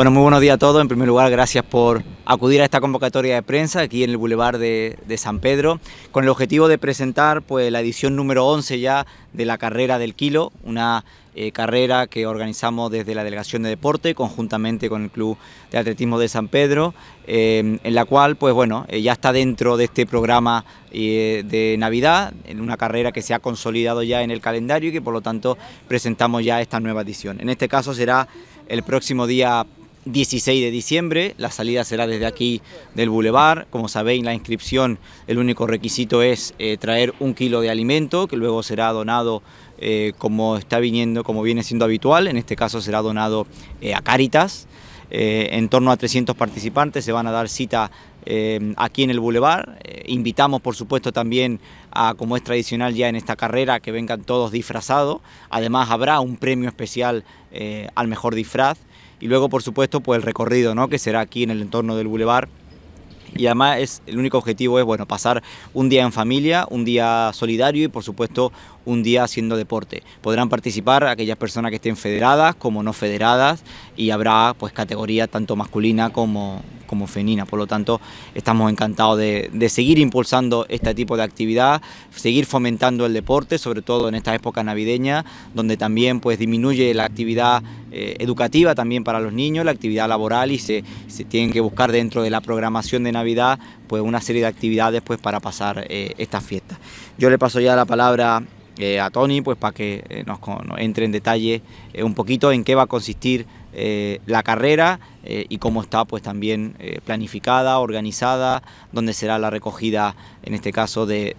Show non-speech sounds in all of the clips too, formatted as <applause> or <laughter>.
Bueno, muy buenos días a todos. En primer lugar, gracias por acudir a esta convocatoria de prensa aquí en el Boulevard de, San Pedro, con el objetivo de presentar pues, la edición número 11 ya de la carrera del kilo, una eh, carrera que organizamos desde la Delegación de Deporte, conjuntamente con el Club de Atletismo de San Pedro, eh, en la cual pues, bueno, eh, ya está dentro de este programa de Navidad, en una carrera que se ha consolidado ya en el calendario y que por lo tanto presentamos ya esta nueva edición. En este caso será el próximo día 16 de diciembre. La salida será desde aquí del bulevar. Como sabéis, la inscripción el único requisito es eh, traer un kilo de alimento, que luego será donado eh, como está viniendo, como viene siendo habitual. En este caso será donado eh, a Caritas. en torno a 300 participantes se van a dar cita aquí en el bulevar. invitamos, por supuesto, también a, como es tradicional ya en esta carrera, que vengan todos disfrazados. Además, habrá un premio especial al mejor disfraz y luego por supuesto pues el recorrido ¿no? que será aquí en el entorno del bulevar y además es, el único objetivo es bueno pasar un día en familia, un día solidario y por supuesto un día haciendo deporte. Podrán participar aquellas personas que estén federadas como no federadas y habrá pues categoría tanto masculina como, como Fenina. Por lo tanto, estamos encantados de, seguir impulsando este tipo de actividad, seguir fomentando el deporte, sobre todo en esta época navideña, donde también pues disminuye la actividad eh, educativa también para los niños, la actividad laboral y se, tienen que buscar dentro de la programación de Navidad pues una serie de actividades pues para pasar eh, estas fiestas. Yo le paso ya la palabra eh, a Tony pues para que nos, entre en detalle un poquito en qué va a consistir eh, la carrera eh, y cómo está pues también eh, planificada, organizada, dónde será la recogida en este caso de,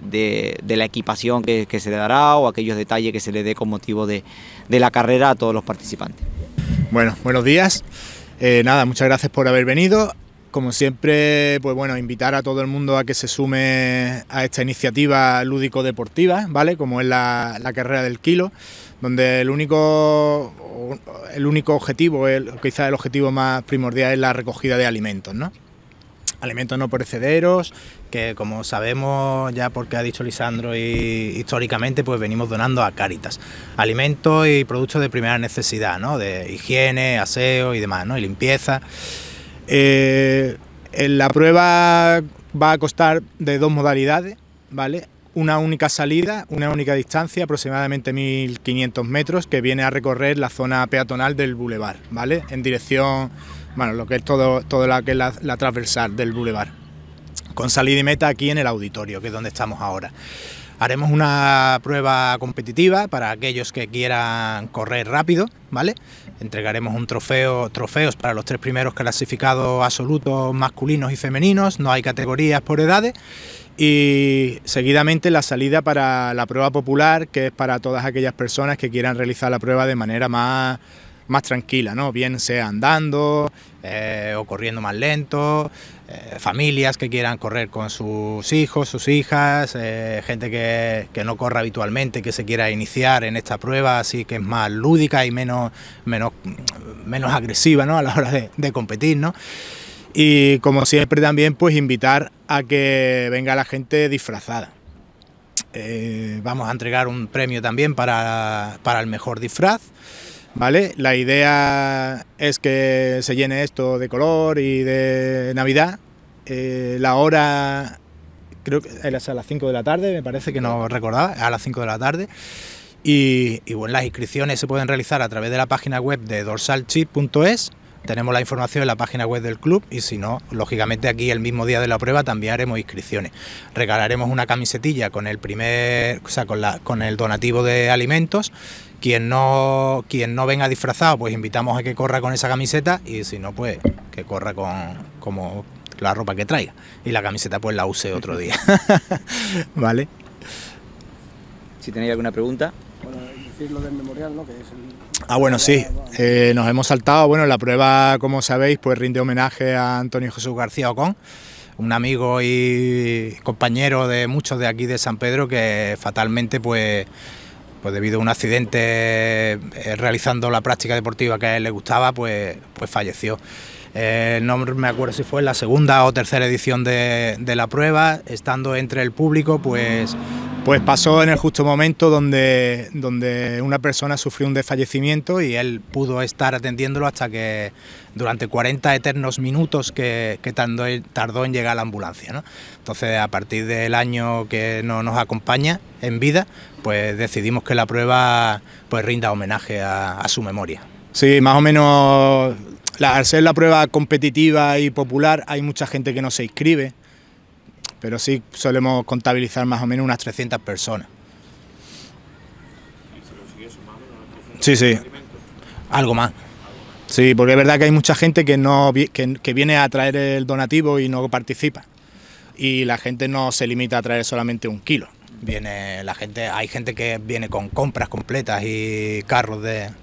la equipación que, se le dará o aquellos detalles que se le dé con motivo de, de la carrera a todos los participantes. Bueno, buenos días. nada, muchas gracias por haber venido. Como siempre, pues bueno, invitar a todo el mundo a que se sume a esta iniciativa lúdico-deportiva, ¿vale? Como es la, carrera del kilo, donde el único, el único objetivo, quizás el objetivo más primordial es la recogida de alimentos, ¿no? Alimentos no perecederos, que como sabemos, ya porque ha dicho Lisandro, y históricamente pues venimos donando a Cáritas. Alimentos y productos de primera necesidad, ¿no? De higiene, aseo y demás, ¿no? Y limpieza. Eh, la prueba va a costar de dos modalidades, ¿vale? Una única salida, una única distancia, aproximadamente 1500 metros, que viene a recorrer la zona peatonal del bulevar, ¿vale? En dirección, bueno, lo que es todo, todo la que la transversal del bulevar, con salida y meta aquí en el auditorio, que es donde estamos ahora. Haremos una prueba competitiva para aquellos que quieran correr rápido, ¿vale? Entregaremos un trofeo, trofeos para los tres primeros clasificados absolutos masculinos y femeninos, no hay categorías por edades. Y seguidamente la salida para la prueba popular, que es para todas aquellas personas que quieran realizar la prueba de manera más más tranquila, ¿no? Bien sea andando eh, o corriendo más lento, eh, familias que quieran correr con sus hijos, sus hijas, eh, gente que, que, no corra habitualmente, que se quiera iniciar en esta prueba, así que es más lúdica y menos, menos, menos agresiva, ¿no? A la hora de, competir, ¿no? Y como siempre también, pues invitar a que venga la gente disfrazada. vamos a entregar un premio también para, para el mejor disfraz. ¿vale? La idea es que se llene esto de color y de Navidad. Eh, la hora, creo que es a las 5 de la tarde, me parece que no recordaba, a las 5 de la tarde. Y, y, bueno, las inscripciones se pueden realizar a través de la página web de dorsalchip.es tenemos la información en la página web del club y si no, lógicamente aquí el mismo día de la prueba también haremos inscripciones. Regalaremos una camisetilla con el primer, o sea, con, la, con el donativo de alimentos. Quien no, quien no venga disfrazado, pues invitamos a que corra con esa camiseta y si no, pues que corra con como la ropa que traiga. Y la camiseta pues la use otro día. <laughs> ¿Vale? Si tenéis alguna pregunta del memorial, Ah, bueno, sí. Eh, nos hemos saltado. Bueno, la prueba, como sabéis, pues rinde homenaje a Antonio Jesús García Ocón, un amigo y compañero de muchos de aquí de San Pedro que fatalmente, pues, pues debido a un accidente eh, realizando la práctica deportiva que a él le gustaba, pues, pues falleció. Eh, no me acuerdo si fue en la segunda o tercera edición de la prueba, estando entre el público, pues pues pasó en el justo momento donde, donde una persona sufrió un desfallecimiento y él pudo estar atendiéndolo hasta que durante 40 eternos minutos que, tardó, tardó, en llegar a la ambulancia. ¿no? Entonces, a partir del año que no nos acompaña en vida, pues decidimos que la prueba pues rinda homenaje a, su memoria. Sí, más o menos la, al ser la prueba competitiva y popular, hay mucha gente que no se inscribe pero sí solemos contabilizar más o menos unas 300 personas. Sí, sí. Algo más. Sí, porque es verdad que hay mucha gente que, no, que viene a traer el donativo y no participa. Y la gente no se limita a traer solamente un kilo. Viene la gente, hay gente que viene con compras completas y carros de,